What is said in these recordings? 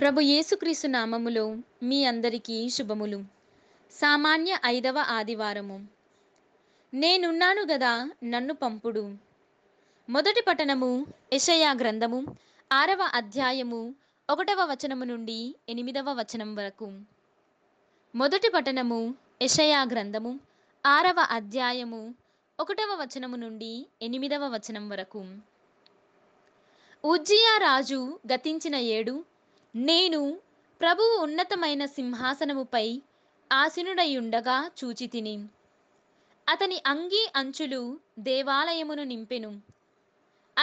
ప్రభు యేసుక్రీస్తు నామములో మీ అందరికీ శుభములు సామాన్య ఐదవ ఆదివారము నేనున్నాను గదా నన్ను పంపుడు మొదటి పట్టణము యషయా గ్రంథము ఆరవ అధ్యాయము ఒకటవ వచనము నుండి ఎనిమిదవ వచనం వరకు మొదటి పట్టణము యషయా గ్రంథము ఆరవ అధ్యాయము ఒకటవ వచనము నుండి ఎనిమిదవ వచనం వరకు ఉజ్జియా రాజు గతించిన ఏడు నేను ప్రభువు ఉన్నతమైన సింహాసనముపై ఆసీనుడయుండగా చూచితిని అతని అంగీ అంచులు దేవాలయమును నింపెను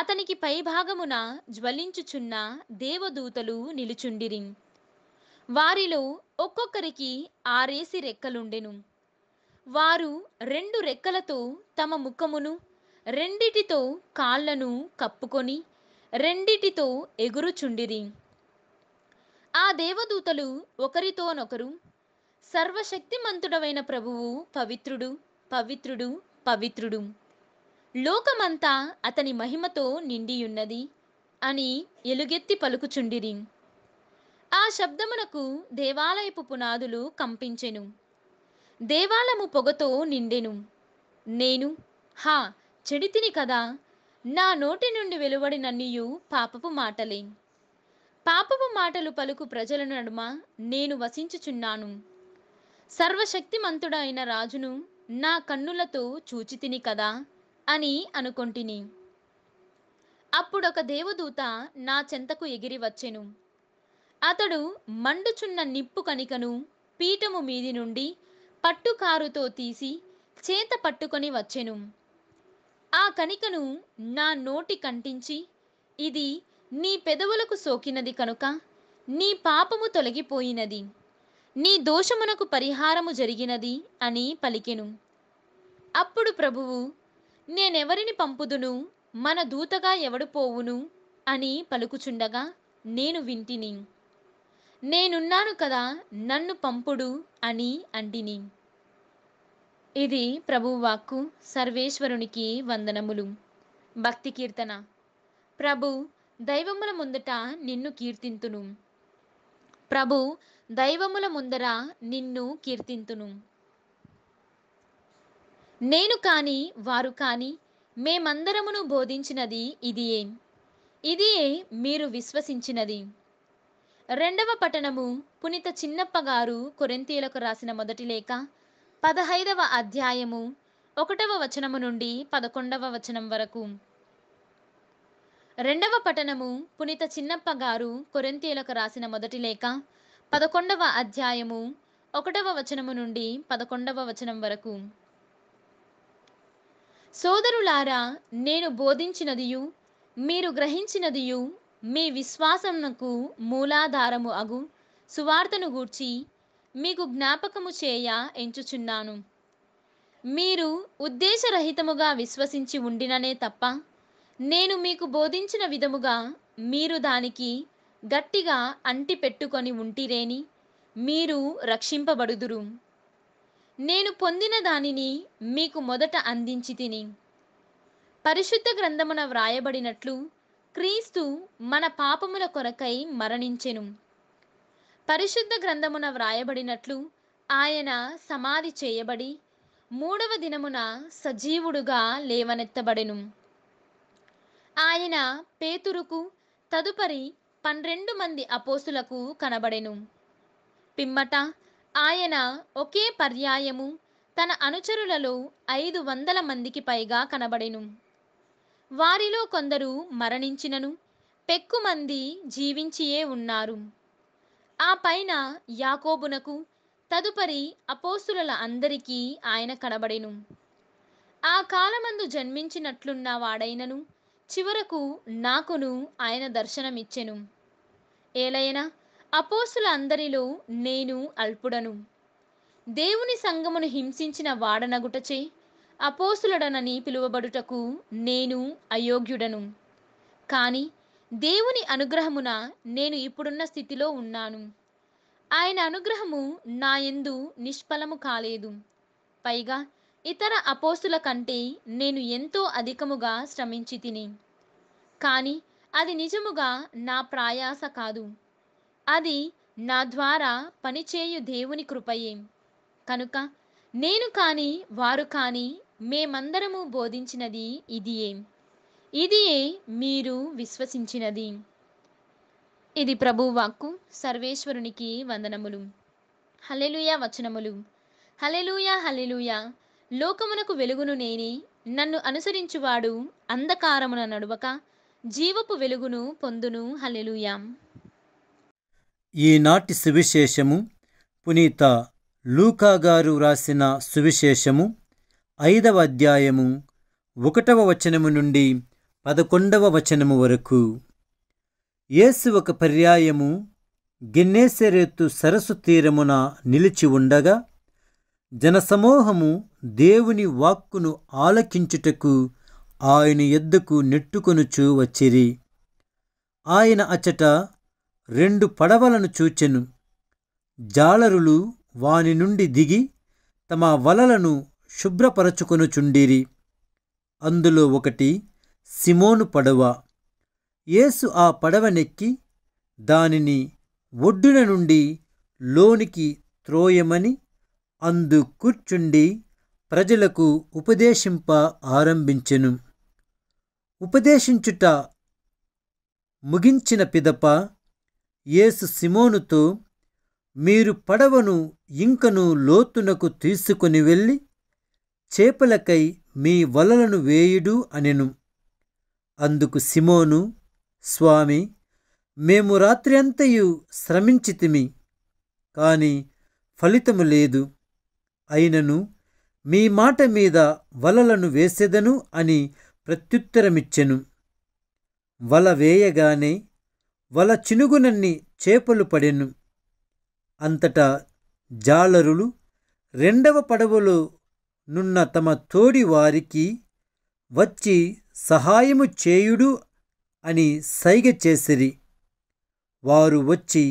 అతనికి పైభాగమున జ్వలించుచున్న దేవదూతలు నిలుచుండిరి వారిలో ఒక్కొక్కరికి ఆరేసి రెక్కలుండెను వారు రెండు రెక్కలతో తమ ముఖమును రెండిటితో కాళ్లను కప్పుకొని రెండిటితో ఎగురుచుండిరి ఆ దేవదూతలు ఒకరితోనొకరు సర్వశక్తిమంతుడవైన ప్రభువు పవిత్రుడు పవిత్రుడు పవిత్రుడు లోకమంతా అతని మహిమతో నిండియున్నది అని ఎలుగెత్తి పలుకుచుండిరి ఆ శబ్దమునకు దేవాలయపు పునాదులు కంపించెను దేవాలము పొగతో నిండెను నేను హా చెడితిని కదా నా నోటి నుండి వెలువడినన్నియు పాపపు మాటలే పాపపు మాటలు పలుకు ప్రజల నడుమ నేను వసించుచున్నాను సర్వశక్తిమంతుడైన రాజును నా కన్నులతో చూచితిని కదా అని అనుకొంటిని అప్పుడొక దేవదూత నా చెంతకు ఎగిరి వచ్చెను అతడు మండుచున్న నిప్పు కణికను పీఠము మీది నుండి పట్టుకారుతో తీసి చేత పట్టుకొని వచ్చెను ఆ కణికను నా నోటి కంటించి ఇది నీ పెదవులకు సోకినది కనుక నీ పాపము తొలగిపోయినది నీ దోషమునకు పరిహారము జరిగినది అని పలికెను అప్పుడు ప్రభువు నేనెవరిని పంపుదును మన దూతగా ఎవడు పోవును అని పలుకుచుండగా నేను వింటిని నేనున్నాను కదా నన్ను పంపుడు అని అంటిని ఇది ప్రభువాక్కు సర్వేశ్వరునికి వందనములు భక్తి కీర్తన ప్రభు దైవముల ముందట నిన్ను కీర్తింతును ప్రభు దైవముల ముందర నిన్ను కీర్తింతును నేను కాని వారు కాని మేమందరమును బోధించినది ఇదియే ఇదియే మీరు విశ్వసించినది రెండవ పట్టణము పునిత చిన్నప్ప గారు రాసిన మొదటి లేఖ పదహైదవ అధ్యాయము ఒకటవ వచనము నుండి పదకొండవ వచనం వరకు రెండవ పఠనము పునీత చిన్నప్ప గారు కొరెంతీలకు రాసిన మొదటి లేఖ పదకొండవ అధ్యాయము ఒకటవ వచనము నుండి పదకొండవ వచనం వరకు సోదరులారా నేను బోధించినదియు మీరు గ్రహించినదియు మీ విశ్వాసమునకు మూలాధారము అగు సువార్తను గూర్చి మీకు జ్ఞాపకము చేయ ఎంచుచున్నాను మీరు ఉద్దేశరహితముగా విశ్వసించి ఉండిననే తప్ప నేను మీకు బోధించిన విధముగా మీరు దానికి గట్టిగా అంటి పెట్టుకొని ఉంటిరేని మీరు రక్షింపబడుదురు నేను పొందిన దానిని మీకు మొదట అందించి తిని పరిశుద్ధ గ్రంథమున వ్రాయబడినట్లు క్రీస్తు మన పాపముల కొరకై మరణించెను పరిశుద్ధ గ్రంథమున వ్రాయబడినట్లు ఆయన సమాధి చేయబడి మూడవ దినమున సజీవుడుగా లేవనెత్తబడెను ఆయన పేతురుకు తదుపరి పన్నెండు మంది అపోసులకు కనబడెను పిమ్మట ఆయన ఒకే పర్యాయము తన అనుచరులలో ఐదు వందల మందికి పైగా కనబడెను వారిలో కొందరు మరణించినను పెక్కుమంది జీవించియే ఉన్నారు ఆ పైన యాకోబునకు తదుపరి అపోస్తుల అందరికీ ఆయన కనబడెను ఆ కాలమందు జన్మించినట్లున్న వాడైనను చివరకు నాకును ఆయన దర్శనమిచ్చెను ఏలైనా అపోసుల అందరిలో నేను అల్పుడను దేవుని సంగమును హింసించిన వాడనగుటచే అపోసులడనని పిలువబడుటకు నేను అయోగ్యుడను కానీ దేవుని అనుగ్రహమున నేను ఇప్పుడున్న స్థితిలో ఉన్నాను ఆయన అనుగ్రహము నా ఎందు నిష్ఫలము కాలేదు పైగా ఇతర అపోస్తుల కంటే నేను ఎంతో అధికముగా శ్రమించి తిని కానీ అది నిజముగా నా ప్రయాస కాదు అది నా ద్వారా పనిచేయు దేవుని కృపయే కనుక నేను కానీ వారు కానీ మేమందరము బోధించినది ఇదియే ఇదియే మీరు విశ్వసించినది ఇది ప్రభువాక్కు సర్వేశ్వరునికి వందనములు హలెలుయ వచనములు హలెలుయ హలెలుయా లోకమునకు వెలుగును నేని నన్ను అనుసరించువాడు అంధకారమున నడువక జీవపు వెలుగును పొందును హలెలుయాం ఈనాటి సువిశేషము పునీత లూకా గారు రాసిన సువిశేషము ఐదవ అధ్యాయము ఒకటవ వచనము నుండి పదకొండవ వచనము వరకు యేసు ఒక పర్యాయము గిన్నేసెరెత్తు సరస్సు తీరమున నిలిచి ఉండగా జనసమూహము దేవుని వాక్కును ఆలకించుటకు ఆయన ఎద్దుకు నెట్టుకొనుచూ వచ్చిరి ఆయన అచ్చట రెండు పడవలను చూచెను జాలరులు వాని నుండి దిగి తమ వలలను శుభ్రపరచుకొనుచుండిరి అందులో ఒకటి సిమోను పడవ యేసు ఆ పడవ నెక్కి దానిని ఒడ్డున నుండి లోనికి త్రోయమని అందు కూర్చుండి ప్రజలకు ఉపదేశింప ఆరంభించెను ఉపదేశించుట ముగించిన పిదప యేసు సిమోనుతో మీరు పడవను ఇంకను లోతునకు తీసుకుని వెళ్ళి చేపలకై మీ వలలను వేయుడు అనెను అందుకు సిమోను స్వామి మేము రాత్రి అంతయు శ్రమించితిమి కాని ఫలితము లేదు అయినను మీ మాట మీద వలలను వేసెదను అని ప్రత్యుత్తరమిచ్చెను వల వేయగానే వల చినుగునన్ని చేపలు పడెను అంతటా జాలరులు రెండవ పడవలో నున్న తమ తోడి వారికి వచ్చి సహాయము చేయుడు అని సైగ చేసిరి వారు వచ్చి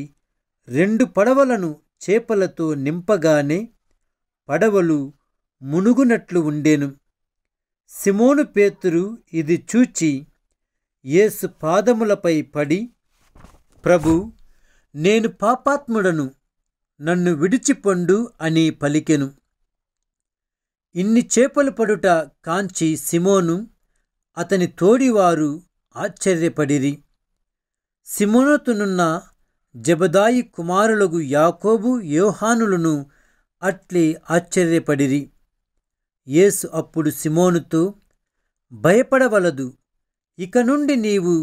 రెండు పడవలను చేపలతో నింపగానే పడవలు మునుగునట్లు ఉండేను సిమోను పేతురు ఇది చూచి యేసు పాదములపై పడి ప్రభు నేను పాపాత్ముడను నన్ను విడిచిపండు అని పలికెను ఇన్ని చేపలు పడుట కాంచి సిమోను అతని తోడివారు ఆశ్చర్యపడిరి సిమోనతునున్న జబదాయి కుమారులకు యాకోబు యోహానులను అట్లే ఆశ్చర్యపడిరి యేసు అప్పుడు సిమోనుతో భయపడవలదు ఇక నుండి నీవు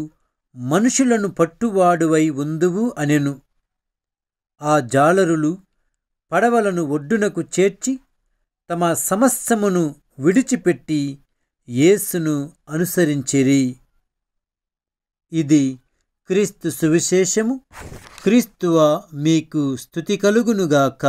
మనుషులను పట్టువాడువై ఉందువు అనెను ఆ జాలరులు పడవలను ఒడ్డునకు చేర్చి తమ సమస్యమును విడిచిపెట్టి యేసును అనుసరించిరి ఇది క్రీస్తు సువిశేషము క్రీస్తువ మీకు స్థుతి కలుగునుగాక